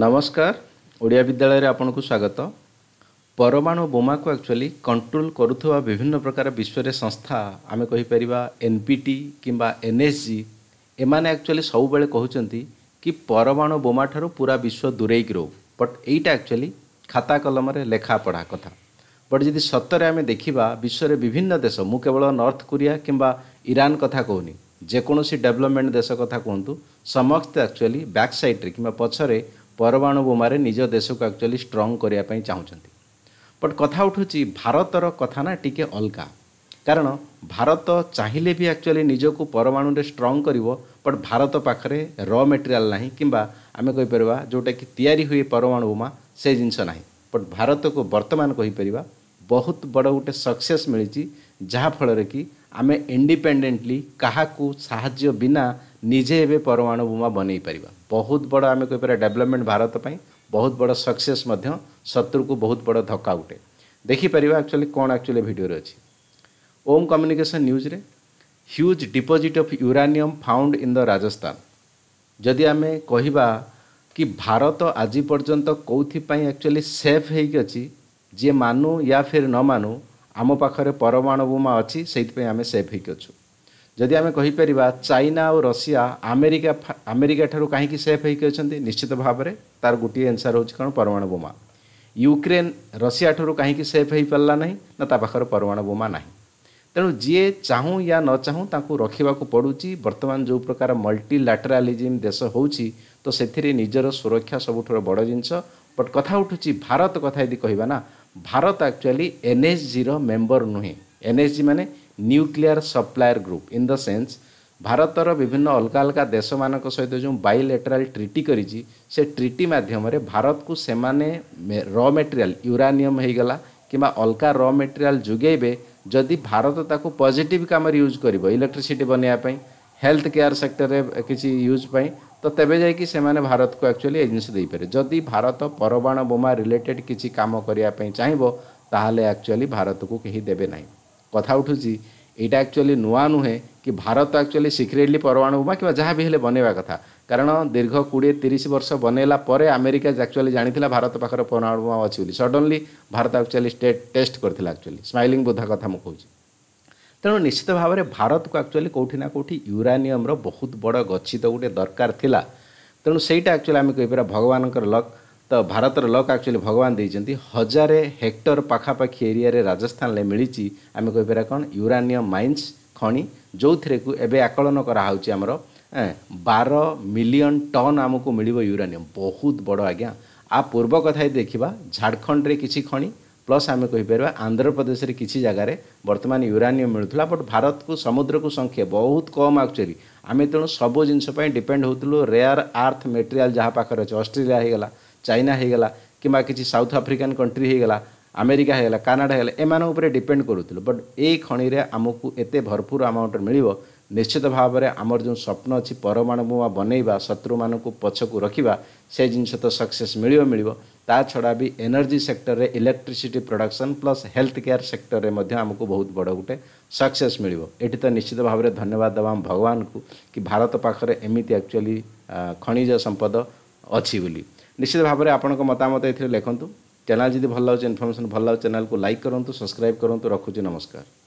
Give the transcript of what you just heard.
ନମସ୍କାର ଓଡ଼ିଆ ବିଦ୍ୟାଳୟରେ ଆପଣଙ୍କୁ ସ୍ୱାଗତ ପରମାଣୁ ବୋମାକୁ ଆକ୍ଚୁଆଲି କଣ୍ଟ୍ରୋଲ କରୁଥିବା ବିଭିନ୍ନ ପ୍ରକାର ବିଶ୍ୱରେ ସଂସ୍ଥା ଆମେ କହିପାରିବା ଏନ୍ ପି ଟି କିମ୍ବା ଏନ୍ଏସ୍ଜି ଏମାନେ ଆକ୍ଚୁଆଲି ସବୁବେଳେ କହୁଛନ୍ତି କି ପରମାଣୁ ବୋମା ଠାରୁ ପୁରା ବିଶ୍ୱ ଦୂରେଇକି ରହୁ ବଟ୍ ଏଇଟା ଆକ୍ଚୁଆଲି ଖାତା କଲମରେ ଲେଖାପଢ଼ା କଥା ବଟ୍ ଯଦି ସତରେ ଆମେ ଦେଖିବା ବିଶ୍ୱରେ ବିଭିନ୍ନ ଦେଶ ମୁଁ କେବଳ ନର୍ଥ କୋରିଆ କିମ୍ବା ଇରାନ୍ କଥା କହୁନି ଯେକୌଣସି ଡେଭଲପମେଣ୍ଟ ଦେଶ କଥା କୁହନ୍ତୁ ସମସ୍ତେ ଆକ୍ଚୁଆଲି ବ୍ୟାକ୍ ସାଇଡ଼୍ରେ କିମ୍ବା ପଛରେ ପରମାଣୁ ବୋମାରେ ନିଜ ଦେଶକୁ ଆକ୍ଚୁଆଲି ଷ୍ଟ୍ରଙ୍ଗ କରିବା ପାଇଁ ଚାହୁଁଛନ୍ତି ବଟ୍ କଥା ଉଠୁଛି ଭାରତର କଥା ନା ଟିକେ ଅଲଗା କାରଣ ଭାରତ ଚାହିଁଲେ ବି ଆକ୍ଚୁଆଲି ନିଜକୁ ପରମାଣୁରେ ଷ୍ଟ୍ରଙ୍ଗ କରିବ ବଟ୍ ଭାରତ ପାଖରେ ର ମେଟେରିଆଲ୍ ନାହିଁ କିମ୍ବା ଆମେ କହିପାରିବା ଯେଉଁଟାକି ତିଆରି ହୁଏ ପରମାଣୁ ବୋମା ସେ ଜିନିଷ ନାହିଁ ବଟ୍ ଭାରତକୁ ବର୍ତ୍ତମାନ କହିପାରିବା ବହୁତ ବଡ଼ ଗୋଟେ ସକ୍ସେସ୍ ମିଳିଛି ଯାହାଫଳରେ କି ଆମେ ଇଣ୍ଡିପେଣ୍ଡେଣ୍ଟଲି କାହାକୁ ସାହାଯ୍ୟ ବିନା ନିଜେ ଏବେ ପରମାଣୁ ବୋମା ବନେଇ ପାରିବା ବହୁତ ବଡ଼ ଆମେ କହିପାରିବା ଡେଭଲପମେଣ୍ଟ ଭାରତ ପାଇଁ ବହୁତ ବଡ଼ ସକ୍ସେସ୍ ମଧ୍ୟ ଶତ୍ରୁକୁ ବହୁତ ବଡ଼ ଧକ୍କା ଉଠେ ଦେଖିପାରିବା ଆକ୍ଚୁଆଲି କ'ଣ ଆକ୍ଚୁଆଲି ଭିଡ଼ିଓରେ ଅଛି ଓମ୍ କମ୍ୟୁନିକେସନ୍ ନ୍ୟୁଜ୍ରେ huge deposit of uranium found in the Rajasthan ଯଦି ଆମେ କହିବା କି ଭାରତ ଆଜି ପର୍ଯ୍ୟନ୍ତ କେଉଁଥିପାଇଁ ଆକ୍ଚୁଆଲି ସେଫ୍ ହେଇକି ଅଛି ଯିଏ ମାନୁ ୟା ଫିର୍ ନ ମାନୁ ଆମ ପାଖରେ ପରମାଣୁ ବୋମା ଅଛି ସେଇଥିପାଇଁ ଆମେ ସେଫ୍ ହୋଇକି ଅଛୁ ଯଦି ଆମେ କହିପାରିବା ଚାଇନା ଓ ରଷିଆ ଆମେରିକା ଆମେରିକା ଠାରୁ କାହିଁକି ସେଫ୍ ହୋଇକି ଅଛନ୍ତି ନିଶ୍ଚିତ ଭାବରେ ତା'ର ଗୋଟିଏ ଏନ୍ସର୍ ହେଉଛି କ'ଣ ପରମାଣୁ ବୋମା ୟୁକ୍ରେନ୍ ରଷିଆ ଠାରୁ କାହିଁକି ସେଫ୍ ହୋଇପାରିଲା ନାହିଁ ନା ତା ପାଖରେ ପରମାଣୁ ବୋମା ନାହିଁ ତେଣୁ ଯିଏ ଚାହୁଁ ୟା ନ ଚାହୁଁ ତାଙ୍କୁ ରଖିବାକୁ ପଡ଼ୁଛି ବର୍ତ୍ତମାନ ଯେଉଁ ପ୍ରକାର ମଲ୍ଟି ଲାଟେରାଲିଜିମ୍ ଦେଶ ହେଉଛି ତ ସେଥିରେ ନିଜର ସୁରକ୍ଷା ସବୁଠାରୁ ବଡ଼ ଜିନିଷ ବଟ୍ କଥା ଉଠୁଛି ଭାରତ କଥା ଯଦି କହିବା ନା ভারত আক্চুয়ালি এনএসজির মেম্বর নুহেঁ এনএসজি মানে nuclear supplier group in the sense ଭାରତର ବିଭିନ୍ନ ଅଲଗା ଅଲଗା ଦେଶମାନଙ୍କ ସହିତ ଯେଉଁ ବାଇଲେଟରାଲ୍ ଟ୍ରିଟି କରିଛି ସେ ଟ୍ରିଟି ମାଧ୍ୟମରେ ଭାରତକୁ ସେମାନେ ର ମେଟେରିଆଲ୍ ୟୁରାନିୟମ୍ ହୋଇଗଲା କିମ୍ବା ଅଲଗା ର ମେଟେରିଆଲ୍ ଯୋଗାଇବେ ଯଦି ଭାରତ ତାକୁ ପଜିଟିଭ୍ କାମରେ ୟୁଜ୍ କରିବ ଇଲେକ୍ଟ୍ରିସିଟି ବନେଇବା ପାଇଁ ହେଲ୍ଥ କେୟାର ସେକ୍ଟରରେ କିଛି ୟୁଜ୍ ପାଇଁ ତ ତେବେ ଯାଇକି ସେମାନେ ଭାରତକୁ ଆକ୍ଚୁଆଲି ଏଜେନ୍ସି ଦେଇପାରିବେ ଯଦି ଭାରତ ପରମାଣୁ ବୋମା ରିଲେଟେଡ଼୍ କିଛି କାମ କରିବା ପାଇଁ ଚାହିଁବ ତାହେଲେ ଆକ୍ଚୁଆଲି ଭାରତକୁ କେହି ଦେବେ ନାହିଁ କଥା ଉଠୁଛି ଏଇଟା ଆକ୍ଚୁଆଲି ନୂଆ ନୁହେଁ କି ଭାରତ ଆକ୍ଚୁଆଲି ସିକ୍ରେଟଲି ପରମାଣୁ ବୋମା କିମ୍ବା ଯାହା ବି ହେଲେ ବନେଇବା କଥା କାରଣ ଦୀର୍ଘ କୋଡ଼ିଏ ତିରିଶ ବର୍ଷ ବନେଇଲା ପରେ ଆମେରିକା ଆକ୍ଚୁଆଲି ଜାଣିଥିଲା ଭାରତ ପାଖରେ ପରମାଣୁ ବୋମା ଅଛି ବୋଲି suddenly Bharat actually state test କରିଥିଲା ଆକ୍ଚୁଆଲି ସ୍ମାଇଲିଂ ବୋଧା କଥା ମୁଁ କହୁଛି ତେଣୁ ନିଶ୍ଚିତ ଭାବରେ ଭାରତକୁ ଆକ୍ଚୁଆଲି କେଉଁଠି ନା କେଉଁଠି ୟୁରାନିୟମ୍ର ବହୁତ ବଡ଼ ଗଚ୍ଛିତ ଗୋଟେ ଦରକାର ଥିଲା ତେଣୁ ସେଇଟା ଆକ୍ଚୁଆଲି ଆମେ କହିପାରିବା ଭଗବାନଙ୍କର ଲକ୍ ତ ଭାରତର ଲକ୍ ଆକ୍ଚୁଆଲି ଭଗବାନ ଦେଇଛନ୍ତି ହଜାରେ ହେକ୍ଟର ପାଖାପାଖି ଏରିଆରେ ରାଜସ୍ଥାନରେ ମିଳିଛି ଆମେ କହିପାରିବା କ'ଣ ୟୁରାନିୟମ୍ ମାଇନ୍ସ ଖଣି ଯେଉଁଥିରେକୁ ଏବେ ଆକଳନ କରାହେଉଛି ଆମର ବାର ମିଲିୟନ୍ ଟନ୍ ଆମକୁ ମିଳିବ ୟୁରାନିୟମ୍ ବହୁତ ବଡ଼ ଆଜ୍ଞା ଆ ପୂର୍ବ କଥା ଦେଖିବା ଝାଡ଼ଖଣ୍ଡରେ କିଛି ଖଣି ପ୍ଲସ୍ ଆମେ କହିପାରିବା ଆନ୍ଧ୍ରପ୍ରଦେଶରେ କିଛି ଜାଗାରେ ବର୍ତ୍ତମାନ ୟୁରାନିୟମ୍ ମିଳୁଥିଲା ବଟ୍ ଭାରତକୁ ସମୁଦ୍ରକୁ ସଂଖ୍ୟା ବହୁତ କମ୍ ଆକ୍ଚୁଆଲି ଆମେ ତେଣୁ ସବୁ ଜିନିଷ ପାଇଁ ଡିପେଣ୍ଡ ହେଉଥିଲୁ ରେୟାର୍ ଆର୍ଥ ମେଟେରିଆଲ୍ ଯାହା ପାଖରେ ଅଛି ଅଷ୍ଟ୍ରେଲିଆ ହୋଇଗଲା ଚାଇନା ହୋଇଗଲା କିମ୍ବା କିଛି ସାଉଥ୍ ଆଫ୍ରିକାନ୍ କଣ୍ଟ୍ରି ହୋଇଗଲା ଆମେରିକା ହୋଇଗଲା କାନାଡ଼ା ହୋଇଗଲା ଏମାନଙ୍କ ଉପରେ ଡିପେଣ୍ଡ କରୁଥିଲୁ ବଟ୍ ଏଇ ଖଣିରେ ଆମକୁ ଏତେ ଭରପୁର ଆମାଉଣ୍ଟ ମିଳିବ निश्चित भाव में आमर जो स्वप्न अच्छी परमाणु बोमा बनैवा शत्रु मान पक्ष रखा से जिन तो सक्सेस मिल मिल छड़ा भी एनर्जी सेक्टर में electricity production plus health care sector में आमको बहुत बड़ गोटे सक्से मिल तो निश्चित भाव में धन्यवाद दबा भगवान को कि भारत पाखे एमती एक्चुअली खनिज संपद अच्छी निश्चित भाव में आपंक मतामत ये लिखुद चैनल जी भल लगे इनफर्मेशन भल लगे चैनल को लाइक करूँ सब्सक्राइब करूँ रखुच नमस्कार